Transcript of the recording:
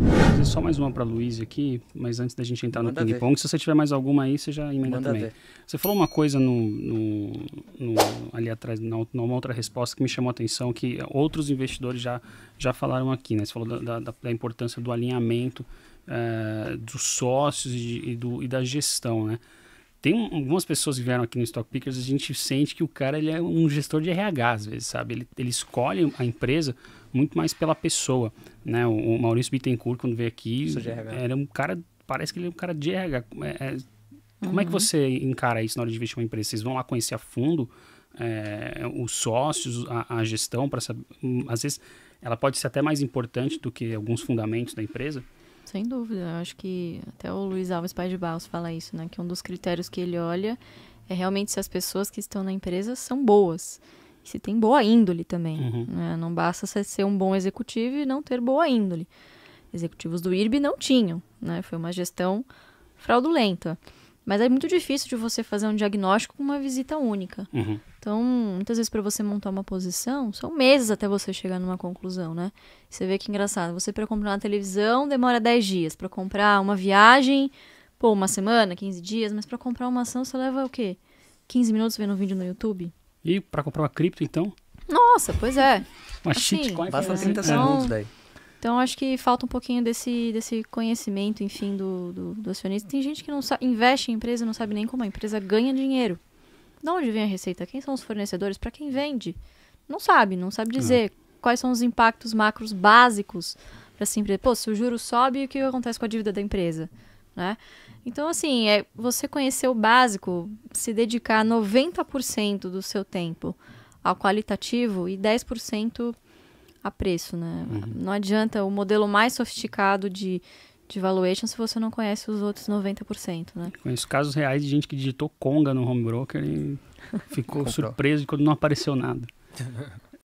Vou fazer só mais uma para Luiz aqui, mas antes da gente entrar Manda no ping-pong, se você tiver mais alguma aí, você já emenda Manda também. Ver. Você falou uma coisa no, no, no, ali atrás, numa outra resposta que me chamou a atenção, que outros investidores já, já falaram aqui, né? Você falou da, da, da importância do alinhamento eh, dos sócios e, e, do, e da gestão, né? Tem algumas pessoas que vieram aqui no Stock Pickers, a gente sente que o cara ele é um gestor de RH, às vezes, sabe? Ele, ele escolhe a empresa muito mais pela pessoa, né? O, o Maurício Bittencourt, quando veio aqui, era um cara, parece que ele é um cara de RH. É, é, como uhum. é que uhum. você encara isso na hora de investir uma empresa? Vocês vão lá conhecer a fundo é, os sócios, a, a gestão, para saber. Hum, às vezes, ela pode ser até mais importante do que alguns fundamentos da empresa? Sem dúvida. Eu acho que até o Luiz Alves Pai de Barros fala isso, né? Que um dos critérios que ele olha é realmente se as pessoas que estão na empresa são boas. E se tem boa índole também. Uhum. Né? Não basta ser um bom executivo e não ter boa índole. Executivos do IRB não tinham, né? Foi uma gestão fraudulenta. Mas é muito difícil de você fazer um diagnóstico com uma visita única. Uhum. Então, muitas vezes para você montar uma posição, são meses até você chegar numa conclusão, né? Você vê que engraçado, você para comprar uma televisão demora 10 dias, para comprar uma viagem, pô, uma semana, 15 dias, mas para comprar uma ação você leva o quê? 15 minutos vendo um vídeo no YouTube? E para comprar uma cripto então? Nossa, pois é. Uma assim, shitcoin. basta né? 30 é. segundos daí. Então, acho que falta um pouquinho desse, desse conhecimento, enfim, do, do, do acionista. Tem gente que não sabe, investe em empresa e não sabe nem como a empresa ganha dinheiro de onde vem a receita? Quem são os fornecedores? Para quem vende? Não sabe, não sabe dizer. Quais são os impactos macros básicos para sempre? Pô, se o juro sobe, o que acontece com a dívida da empresa? Né? Então, assim, é você conhecer o básico, se dedicar 90% do seu tempo ao qualitativo e 10% a preço, né? Uhum. Não adianta o modelo mais sofisticado de, de valuation se você não conhece os outros 90%, né? Conheço casos reais de gente que digitou Conga no home broker e ficou surpreso quando não apareceu nada.